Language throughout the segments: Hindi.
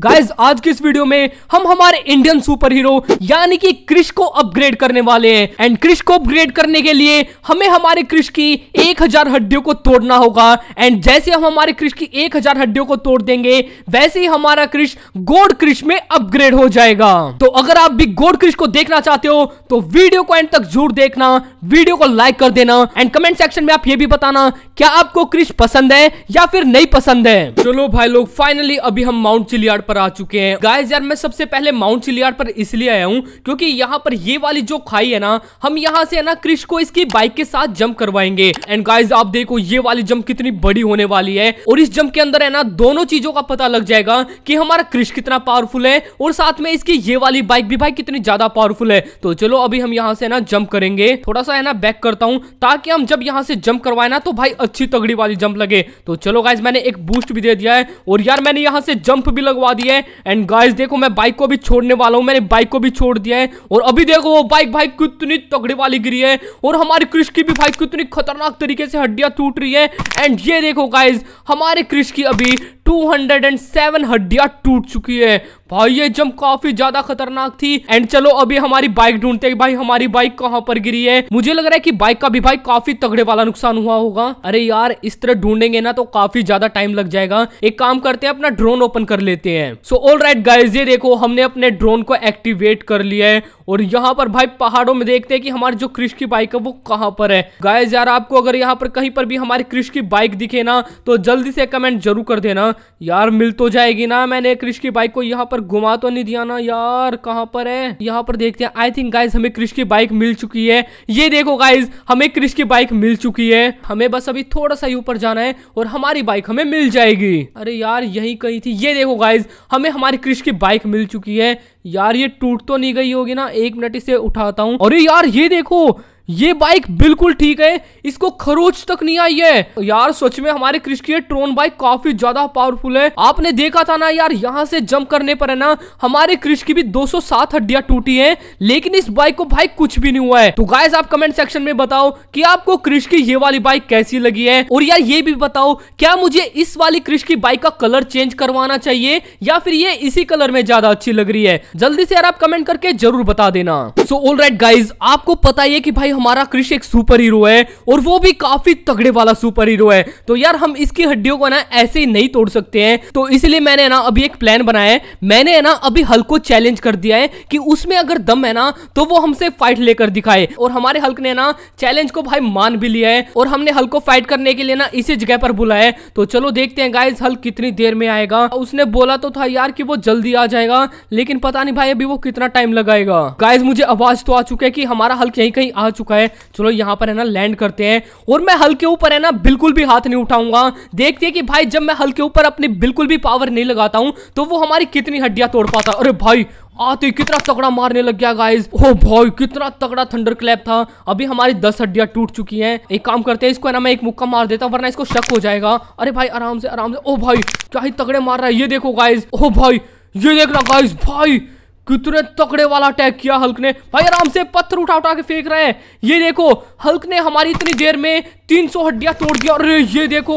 गाइज आज की इस वीडियो में हम हमारे इंडियन सुपर हीरो यानी कि क्रिश को अपग्रेड करने वाले हैं एंड क्रिश को अपग्रेड करने के लिए हमें हमारे क्रिश की एक हजार हड्डियों को तोड़ना होगा एंड जैसे हम हमारे क्रिश की एक हजार हड्डियों को तोड़ देंगे वैसे ही हमारा क्रिश गोड क्रिश में अपग्रेड हो जाएगा तो अगर आप भी गोड क्रिश को देखना चाहते हो तो वीडियो को एंड तक जरूर देखना वीडियो को लाइक कर देना एंड कमेंट सेक्शन में आप ये भी बताना क्या आपको क्रिश पसंद है या फिर नहीं पसंद है चलो भाई लोग फाइनली अभी हम माउंट चिलियाड पर आ चुके हैं गाइस यार मैं सबसे पहले माउंट चिलियार पर इसलिए आया हूँ क्योंकि यहाँ पर ये वाली जो खाई है ना हम यहाँ से है ना क्रिश को इसकी बाइक के साथ जंप करवाएंगे एंड गाइज आप देखो ये वाली जंप कितनी बड़ी होने वाली है और इस जंप के अंदर है ना दोनों चीजों का पता लग जाएगा की हमारा क्रिश कितना पावरफुल है और साथ में इसकी ये वाली बाइक भी भाई कितनी ज्यादा पावरफुल है तो चलो अभी हम यहाँ से ना जंप करेंगे थोड़ा सा है ना बैक करता हूँ ताकि हम जब यहाँ से जंप करवाए ना तो भाई अच्छी तगड़ी वाली जंप लगे तो चलो गाइज मैंने एक बूस्ट भी दे दिया है और यार मैंने यहाँ से जंप भी लगवा दिया है एंड गाइस देखो मैं बाइक को भी छोड़ने वाला हूँ मैंने बाइक को भी छोड़ दिया है और अभी देखो वो बाइक भाई कितनी तगड़े वाली गिरी है और हमारे क्रिश की भी बाइक कितनी खतरनाक तरीके से हड्डियां टूट रही है एंड ये देखो गाइज हमारे क्रिश की अभी 207 हड्डियां टूट चुकी है भाई ये जंप काफी ज्यादा खतरनाक थी एंड चलो अभी हमारी बाइक ढूंढते हैं भाई हमारी बाइक कहाँ पर गिरी है मुझे लग रहा है कि बाइक का भी भाई काफी तगड़े वाला नुकसान हुआ होगा अरे यार इस तरह ढूंढेंगे ना तो काफी ज्यादा टाइम लग जाएगा एक काम करते हैं अपना ड्रोन ओपन कर लेते हैं सो ऑल राइट गाइज ये देखो हमने अपने ड्रोन को एक्टिवेट कर लिया है और यहाँ पर भाई पहाड़ों में देखते हैं कि हमारी जो क्रिश की बाइक है वो कहाँ पर है गाय यार आपको अगर यहाँ पर कहीं पर भी हमारी क्रिश की बाइक दिखे ना तो जल्दी से कमेंट जरूर कर देना यार मिल तो जाएगी ना मैंने क्रिश की बाइक को यहाँ पर घुमा तो नहीं दिया ना यार कहाँ पर है यहाँ पर देखते हैं आई थिंक गाइज हमें क्रिश की बाइक मिल चुकी है ये देखो गाइज हमें क्रिश की बाइक मिल चुकी है हमें बस अभी थोड़ा सा ही ऊपर जाना है और हमारी बाइक हमें मिल जाएगी अरे यार यही कहीं थी ये देखो गाइज हमें हमारी क्रिश की बाइक मिल चुकी है यार ये टूट तो नहीं गई होगी ना एक मिनट इसे उठाता हूँ अरे यार ये देखो ये बाइक बिल्कुल ठीक है इसको खरोच तक नहीं आई है यार सच में हमारे क्रिश की ट्रोन बाइक काफी ज्यादा पावरफुल है आपने देखा था ना यार यहाँ से जंप करने पर है ना हमारे क्रिश की भी 207 हड्डियां टूटी है लेकिन इस बाइक को भाई कुछ भी नहीं हुआ है तो गाइस आप कमेंट सेक्शन में बताओ कि आपको क्रिश की ये वाली बाइक कैसी लगी है और यार ये भी बताओ क्या मुझे इस वाली क्रिश की बाइक का कलर चेंज करवाना चाहिए या फिर ये इसी कलर में ज्यादा अच्छी लग रही है जल्दी से यार आप कमेंट करके जरूर बता देना सो ऑल राइट गाइज आपको पता ही है कि भाई हमारा क्रिश एक सुपर हीरो है और वो भी काफी तगड़े वाला सुपर हीरो है तो यार हम इसकी हड्डियों को ना ऐसे ही नहीं तोड़ सकते हैं तो इसलिए मैंने ना अभी एक प्लान बनाया है मैंने ना अभी हल्क को चैलेंज कर दिया है कि उसमें अगर दम है ना तो वो हमसे फाइट लेकर दिखाए और हमारे हल्क ने ना चैलेंज को भाई मान भी लिया है और हमने हल्क को फाइट करने के लिए ना इसी जगह पर बुलाया है तो चलो देखते हैं गाइज हल्क कितनी देर में आएगा उसने बोला तो था यार कि वो जल्दी आ जाएगा लेकिन पता नहीं भाई अभी वो कितना टाइम लगाएगा गाइज मुझे आवाज तो आ चुका है कि हमारा हल्क यही कहीं आ चुका चुका है चलो यहाँ पर है ना लैंड करते हैं और मैं हल्के ऊपर है ना बिल्कुल भी हाथ नहीं उठाऊंगा देखते हैं कि भाई जब मैं हल्के ऊपर अपनी बिल्कुल भी पावर नहीं लगाता हूँ तो वो हमारी कितनी हड्डियाँ तोड़ पाता अरे भाई आते ही कितना तगड़ा मारने लग गया गाइस ओ भाई कितना तगड़ा थंडर क्लैप था अभी हमारी दस हड्डियां टूट चुकी हैं एक काम करते हैं इसको है ना मैं एक मुक्का मार देता हूँ वरना इसको शक हो जाएगा अरे भाई आराम से आराम से ओ भाई क्या ही तगड़े मार रहा है ये देखो गाइस ओ भाई ये देख देखना गाइस भाई कितने तकड़े वाला अटैक किया हल्क ने भाई आराम से पत्थर उठा उठा के फेंक रहे हैं ये देखो हल्क ने हमारी इतनी देर में 300 हड्डियां तोड़ दिया अरे ये देखो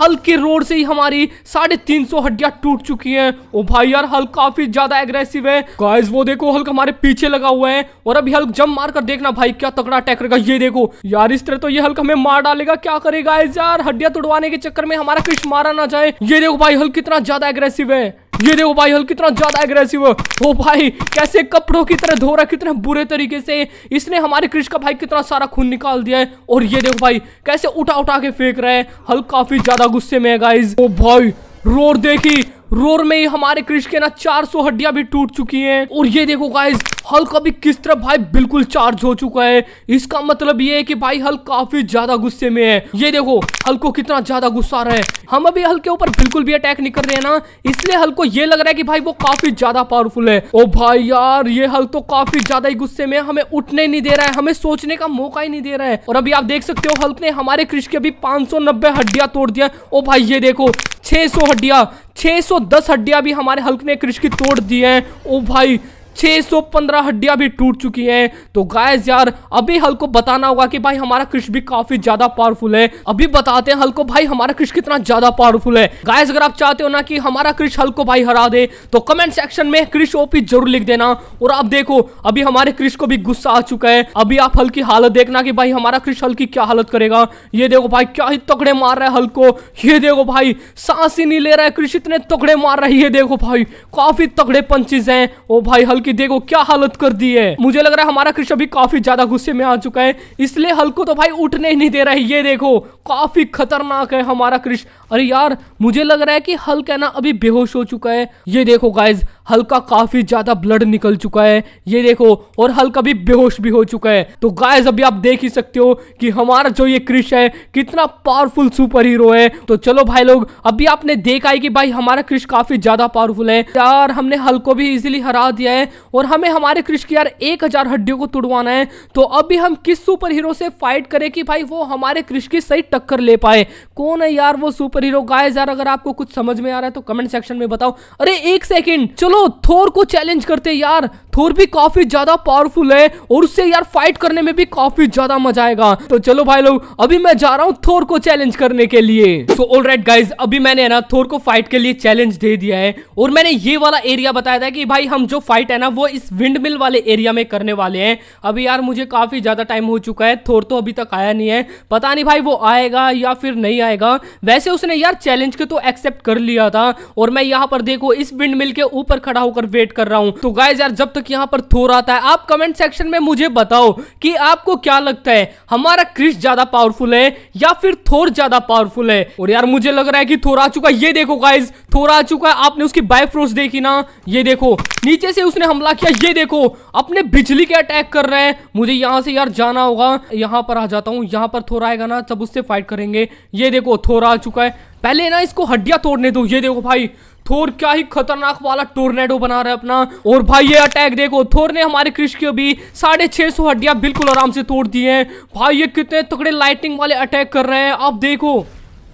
हल्क के रोड से ही हमारी साढ़े तीन सौ हड्डियां टूट चुकी हैं ओ भाई यार हल्क काफी ज्यादा एग्रेसिव है गाइस वो देखो हल्क हमारे पीछे लगा हुआ है और अभी हल्क जम मार कर देखना भाई क्या तकड़ा अटैक करेगा ये देखो यार इस तरह तो ये हल्क हमें मार डालेगा क्या करेगा यार हड्डियां तोड़वाने के चक्कर में हमारा कुछ मारा ना जाए ये देखो भाई हल्क कितना ज्यादा एग्रेसिव है ये देखो भाई हल कितना ज्यादा एग्रेसिव है ओ भाई कैसे कपड़ों की तरह धो रहा है कितने बुरे तरीके से इसने हमारे क्रिश का भाई कितना सारा खून निकाल दिया है और ये देखो भाई कैसे उठा उठा के फेंक रहे हैं हल काफी ज्यादा गुस्से में है गाइज ओ भाई रोड देखी रोर में ही हमारे क्रिश के ना 400 हड्डियां भी टूट चुकी हैं और ये देखो गाइज हल्क अभी किस तरह भाई बिल्कुल चार्ज हो चुका है इसका मतलब ये है कि भाई हल्क काफी ज्यादा गुस्से में है ये देखो हल्क को कितना ज्यादा गुस्सा रहा है हम अभी हल्क के ऊपर बिल्कुल भी अटैक नहीं कर रहे हैं ना इसलिए हल्क को ये लग रहा है कि भाई वो काफी ज्यादा पावरफुल है ओ भाई यार ये हल्क तो काफी ज्यादा ही गुस्से में हमें उठने नहीं दे रहा है हमें सोचने का मौका ही नहीं दे रहा है और अभी आप देख सकते हो हल्क ने हमारे क्रिश के अभी पांच हड्डियां तोड़ दिया ओ भाई ये देखो 600 हड्डियां 600 110 हड्डियां भी हमारे हल्क ने क्रिश की तोड़ दी हैं ओ भाई 615 हड्डियां भी टूट चुकी हैं तो गाइस यार अभी हल को बताना होगा कि भाई हमारा क्रिश भी काफी ज्यादा पावरफुल है अभी बताते हैं हल को भाई हमारा क्रिश कितना ज्यादा पावरफुल है गायस अगर आप चाहते हो ना कि हमारा क्रिश हल को भाई हरा दे तो कमेंट सेक्शन में क्रिश ओपी जरूर लिख देना और आप देखो अभी हमारे क्रिश को भी गुस्सा आ चुका है अभी आप हल की हालत देखना की भाई हमारा क्रिश हल की क्या हालत करेगा ये देखो भाई क्या ही तकड़े मार रहा है हल को ये देखो भाई सांस ही नहीं ले रहा है क्रिश इतने तकड़े मार रही है ये देखो भाई काफी तकड़े पंचेज हैं ओ भाई हल कि देखो क्या हालत कर दी है मुझे लग रहा है हमारा कृष्ण भी काफी ज्यादा गुस्से में आ चुका है इसलिए हल को तो भाई उठने ही नहीं दे रहा है ये देखो काफी खतरनाक है हमारा कृष्ण अरे यार मुझे लग रहा है कि हल कहना अभी बेहोश हो चुका है ये देखो गाइज हल्का काफी ज्यादा ब्लड निकल चुका है ये देखो और हल्का भी बेहोश भी हो चुका है तो गाइस अभी आप देख ही सकते हो कि हमारा जो ये क्रिश है कितना पावरफुल सुपर हीरो है तो चलो भाई लोग अभी आपने देखा है कि भाई हमारा क्रिश काफी ज्यादा पावरफुल है यार हमने हल्को भी इजिली हरा दिया है और हमें हमारे क्रिश की यार एक हजार हड्डियों को तुड़वाना है तो अभी हम किस सुपर हीरो से फाइट करें कि भाई वो हमारे क्रिश की सही टक्कर ले पाए कौन है यार वो सुपर हीरो गाइस यार अगर आपको कुछ समझ में आ रहा है तो कमेंट सेक्शन में बताओ अरे एक सेकेंड चलो चलो थोर को चैलेंज करते यार थोर भी काफी ज्यादा पावरफुल है और उससे यार फाइट करने में भी काफी ज्यादा मजा आएगा तो चलो भाई लोग अभी मैं जा रहा हूँ थोर को चैलेंज करने के लिए सो ऑल राइट गाइज अभी मैंने ना थोर को फाइट के लिए चैलेंज दे दिया है और मैंने ये वाला एरिया बताया था कि भाई हम जो फाइट है ना वो इस विंड मिल वाले एरिया में करने वाले हैं अभी यार मुझे काफी ज्यादा टाइम हो चुका है थोर तो अभी तक आया नहीं है पता नहीं भाई वो आएगा या फिर नहीं आएगा वैसे उसने यार चैलेंज के तो एक्सेप्ट कर लिया था और मैं यहाँ पर देखो इस विंड मिल के ऊपर खड़ा होकर वेट कर रहा हूँ तो गाइज यार जब तक यहाँ पर थोर आता है आप कमेंट सेक्शन में मुझे बताओ कि आपको क्या लगता है हमारा क्रिस ज्यादा पावरफुल है या फिर थोर ज्यादा पावरफुल है और यार मुझे लग रहा है कि थोर आ चुका है ये देखो गाइज थोर आ चुका है आपने उसकी बायफ्रोस देखी ना ये देखो नीचे से उसने हमला किया ये देखो अपने बिजली के अटैक कर रहे हैं मुझे यहाँ से यार जाना होगा यहाँ पर आ जाता हूँ यहाँ पर थोर आएगा ना तब उससे फाइट करेंगे ये देखो थोर आ चुका है पहले ना इसको हड्डियां तोड़ने दो ये देखो भाई थोर क्या ही खतरनाक वाला टोर्नेडो बना रहा है अपना और भाई ये अटैक देखो थोर ने हमारे कृषि के अभी साढ़े छः सौ हड्डियाँ बिल्कुल आराम से तोड़ दी हैं भाई ये कितने तकड़े लाइटिंग वाले अटैक कर रहे हैं आप देखो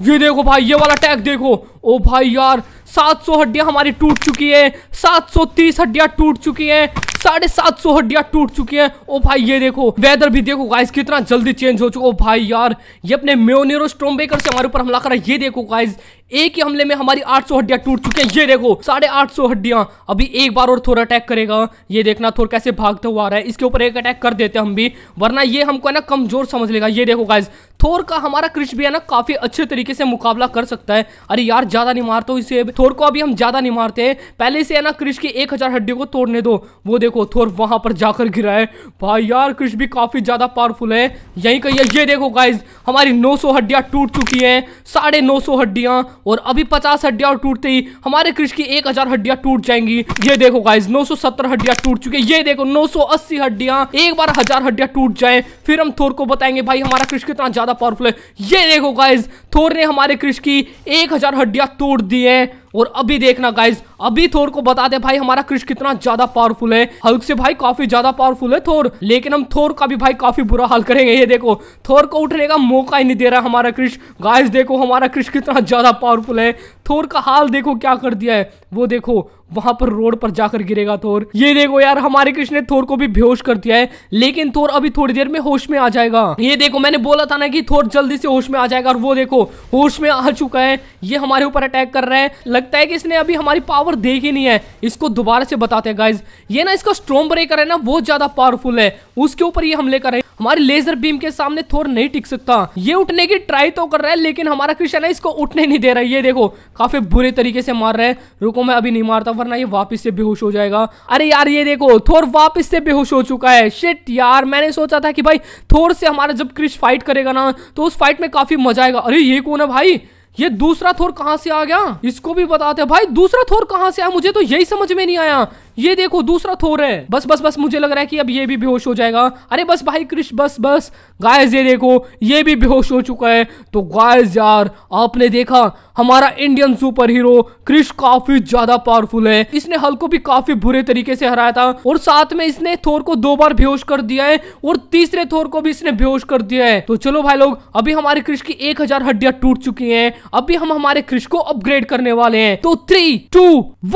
ये देखो भाई ये वाला अटैक देखो ओ भाई यार 700 हड्डियां हमारी टूट चुकी है 730 हड्डियां टूट चुकी हैं साढ़े सात सौ हड्डियां टूट चुकी हैं ओ भाई ये देखो वेदर भी देखो गाइस कितना जल्दी चेंज हो चुका ओ भाई यार ये अपने मेोनेरो स्ट्रोम से हमारे ऊपर हमला करा ये देखो गाइस एक ही हमले में हमारी 800 सौ हड्डियां टूट चुकी हैं ये देखो साढ़े आठ सौ हड्डियां अभी एक बार और थोर अटैक करेगा ये देखना थोर कैसे भागते हुआ रहा है इसके ऊपर एक अटैक कर देते हम भी वरना ये हमको है ना कमजोर समझ लेगा ये देखो गाइज थोर का हमारा क्रिश भी है ना काफी अच्छे तरीके से मुकाबला कर सकता है अरे यार ज्यादा नहीं मारते इसे थोर को अभी हम ज्यादा नहीं मारते हैं पहले से है ना क्रिश की एक हजार हड्डियों को तोड़ने दो वो देखो थोर वहां पर जाकर गिरा है भाई यार क्रिश भी काफी ज्यादा पावरफुल है यही कही ये देखो गाइज हमारी नौ हड्डियां टूट चुकी है साढ़े नौ हड्डियां और अभी पचास हड्डियां टूटते ही हमारे कृषि की एक हजार हड्डियाँ टूट जाएंगी ये देखो गाइज नौ सौ सत्तर हड्डियां टूट चुकी है ये देखो नौ सौ अस्सी हड्डियां एक बार हजार हड्डियां टूट जाए फिर हम थोर को बताएंगे भाई हमारा कृषि कितना ज्यादा पावरफुल है ये देखो गाइज थोर ने हमारे कृषि की एक हजार हड्डियाँ तोड़ दी है और अभी देखना गाइज अभी थोर को बता दे भाई हमारा क्रिश कितना ज्यादा पावरफुल है हल्क से भाई काफी ज्यादा पावरफुल है थोर लेकिन हम थोर का भी भाई काफी बुरा हाल करेंगे ये देखो थोर को उठने का मौका ही नहीं दे रहा हमारा क्रिश गाइस देखो हमारा क्रिश कितना ज्यादा पावरफुल है थोर का हाल देखो क्या कर दिया है वो देखो वहां पर रोड पर जाकर गिरेगा थोर ये देखो यार हमारे कृष्ण ने थोर को भी बेहोश कर दिया है लेकिन थोर अभी थोड़ी देर में होश में आ जाएगा ये देखो मैंने बोला था ना कि थोर जल्दी से होश में आ जाएगा और वो देखो होश में आ चुका है ये हमारे ऊपर अटैक कर रहा है लगता है कि इसने अभी हमारी पावर देखी नहीं है इसको दोबारा से बताते हैं गाइज ये ना इसका स्ट्रॉन्ग ब्रेकर है ना बहुत ज्यादा पावरफुल है उसके ऊपर ये हमले कर रहे हमारे लेजर बीम के सामने थोर नहीं टिक सकता ये उठने की ट्राई तो कर रहा है लेकिन हमारा क्रिश्चन इसको उठने नहीं दे रहा है ये देखो काफी बुरे तरीके से मार रहे है रुको मैं अभी नहीं मारता वरना ये वापस से बेहोश हो जाएगा अरे यार ये देखो थोर वापस से बेहोश हो चुका है शिट यार मैंने सोचा था कि भाई थोर से हमारा जब क्रिश फाइट करेगा ना तो उस फाइट में काफी मजा आएगा अरे ये कौन है भाई ये दूसरा थोर कहां से आ गया इसको भी बताते भाई दूसरा थोर कहां से आया मुझे तो यही समझ में नहीं आया ये देखो दूसरा थोर है बस बस बस मुझे लग रहा है कि अब ये भी बेहोश हो जाएगा अरे बस भाई कृष्ण बस बस गाय ये देखो ये भी बेहोश हो चुका है तो गाय यार आपने देखा हमारा इंडियन सुपर हीरो क्रिश काफी ज्यादा पावरफुल है इसने हल को भी काफी बुरे तरीके से हराया था और साथ में इसने थोर को दो बार बेहोश कर दिया है और तीसरे थोर को भी इसने बेहोश कर दिया है तो चलो भाई लोग अभी हमारे क्रिश की एक हजार हड्डियां टूट चुकी है अभी हम हमारे क्रिश को अपग्रेड करने वाले हैं तो थ्री टू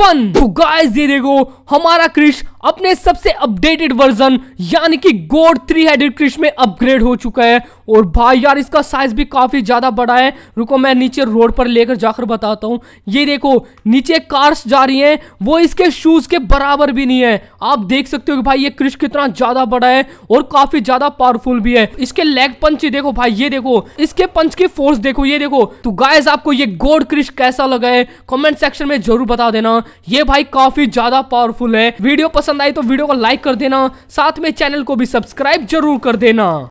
वन तो देखो हमारा क्रिश अपने सबसे अपडेटेड वर्जन यानी कि गोड थ्री हेडेड क्रिश में अपग्रेड हो चुका है और भाई यार इसका साइज भी काफ़ी ज़्यादा बड़ा है रुको मैं नीचे रोड पर लेकर जाकर बताता हूँ ये देखो नीचे कार्स जा रही हैं वो इसके शूज़ के बराबर भी नहीं है आप देख सकते हो कि भाई ये क्रिश कितना ज़्यादा बड़ा है और काफ़ी ज़्यादा पावरफुल भी है इसके लेग पंच देखो भाई ये देखो इसके पंच की फोर्स देखो ये देखो तो गाइज आपको ये गोड क्रिश कैसा लगा है कॉमेंट सेक्शन में जरूर बता देना ये भाई काफ़ी ज़्यादा पावरफुल है वीडियो पसंद पसंद आई तो वीडियो को लाइक कर देना साथ में चैनल को भी सब्सक्राइब जरूर कर देना